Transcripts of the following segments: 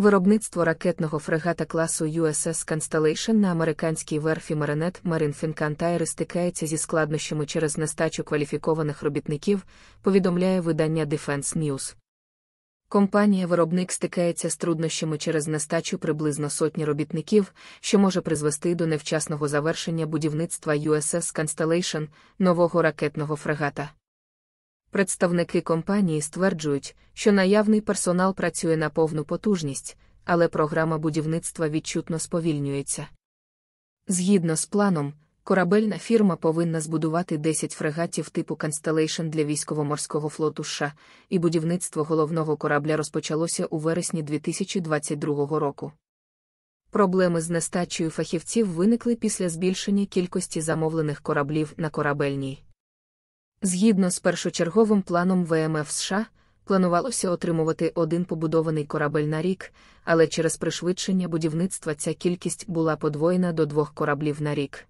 Виробництво ракетного фрегата класу USS Constellation на американській верфі Маринет Marine Fincantier стикається зі складнощами через нестачу кваліфікованих робітників, повідомляє видання Defense News. Компанія-виробник стикається з труднощами через нестачу приблизно сотні робітників, що може призвести до невчасного завершення будівництва USS Constellation нового ракетного фрегата. Представники компанії стверджують, що наявний персонал працює на повну потужність, але програма будівництва відчутно сповільнюється. Згідно з планом, корабельна фірма повинна збудувати 10 фрегатів типу Constellation для військово-морського флоту США, і будівництво головного корабля розпочалося у вересні 2022 року. Проблеми з нестачею фахівців виникли після збільшення кількості замовлених кораблів на корабельній. Згідно з першочерговим планом ВМФ США, планувалося отримувати один побудований корабель на рік, але через пришвидшення будівництва ця кількість була подвоєна до двох кораблів на рік.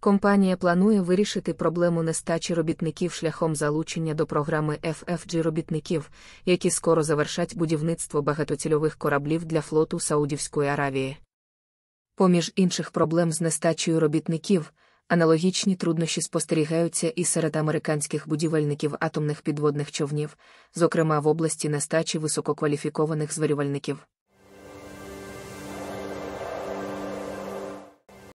Компанія планує вирішити проблему нестачі робітників шляхом залучення до програми FFG робітників, які скоро завершать будівництво багатоцільових кораблів для флоту Саудівської Аравії. Поміж інших проблем з нестачею робітників. Аналогічні труднощі спостерігаються і серед американських будівельників атомних підводних човнів, зокрема в області нестачі висококваліфікованих зварювальників.